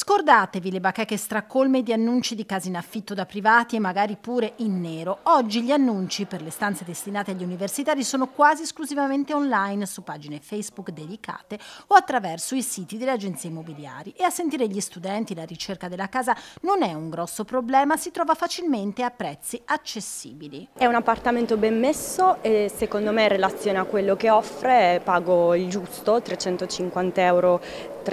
Scordatevi le bacheche stracolme di annunci di case in affitto da privati e magari pure in nero. Oggi gli annunci per le stanze destinate agli universitari sono quasi esclusivamente online su pagine Facebook dedicate o attraverso i siti delle agenzie immobiliari. E a sentire gli studenti la ricerca della casa non è un grosso problema, si trova facilmente a prezzi accessibili. È un appartamento ben messo e secondo me in relazione a quello che offre pago il giusto, 350 euro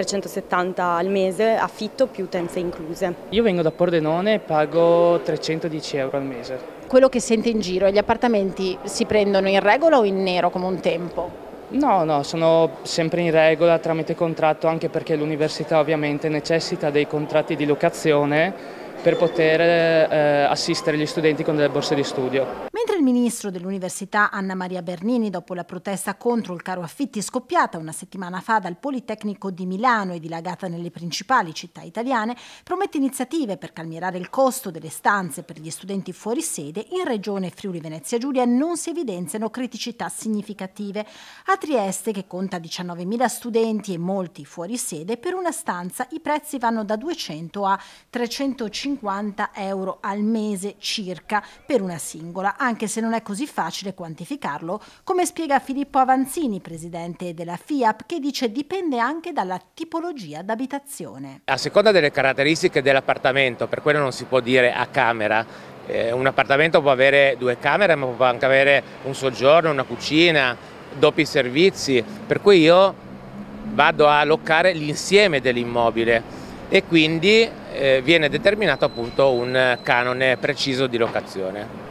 370 al mese, affitto più utenze incluse. Io vengo da Pordenone e pago 310 euro al mese. Quello che sente in giro, gli appartamenti si prendono in regola o in nero come un tempo? No, no, sono sempre in regola tramite contratto anche perché l'università ovviamente necessita dei contratti di locazione per poter eh, assistere gli studenti con delle borse di studio ministro dell'Università Anna Maria Bernini, dopo la protesta contro il caro affitti scoppiata una settimana fa dal Politecnico di Milano e dilagata nelle principali città italiane, promette iniziative per calmierare il costo delle stanze per gli studenti fuori sede. In regione Friuli Venezia Giulia non si evidenziano criticità significative. A Trieste, che conta 19.000 studenti e molti fuori sede, per una stanza i prezzi vanno da 200 a 350 euro al mese circa per una singola, anche se se non è così facile quantificarlo, come spiega Filippo Avanzini, presidente della FIAP, che dice dipende anche dalla tipologia d'abitazione. A seconda delle caratteristiche dell'appartamento, per quello non si può dire a camera, eh, un appartamento può avere due camere, ma può anche avere un soggiorno, una cucina, doppi servizi, per cui io vado a allocare l'insieme dell'immobile e quindi eh, viene determinato appunto un canone preciso di locazione.